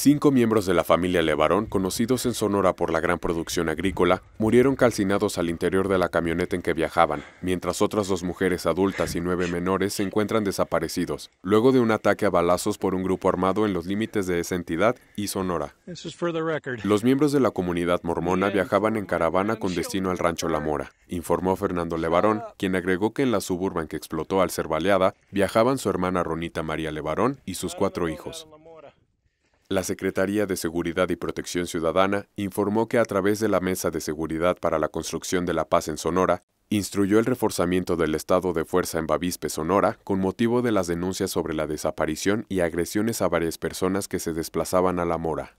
Cinco miembros de la familia Levarón, conocidos en Sonora por la gran producción agrícola, murieron calcinados al interior de la camioneta en que viajaban, mientras otras dos mujeres adultas y nueve menores se encuentran desaparecidos, luego de un ataque a balazos por un grupo armado en los límites de esa entidad y Sonora. Los miembros de la comunidad mormona viajaban en caravana con destino al rancho La Mora, informó Fernando Levarón, quien agregó que en la suburban que explotó al ser baleada, viajaban su hermana Ronita María Levarón y sus cuatro hijos. La Secretaría de Seguridad y Protección Ciudadana informó que a través de la Mesa de Seguridad para la Construcción de la Paz en Sonora, instruyó el reforzamiento del estado de fuerza en Bavispe, Sonora, con motivo de las denuncias sobre la desaparición y agresiones a varias personas que se desplazaban a la mora.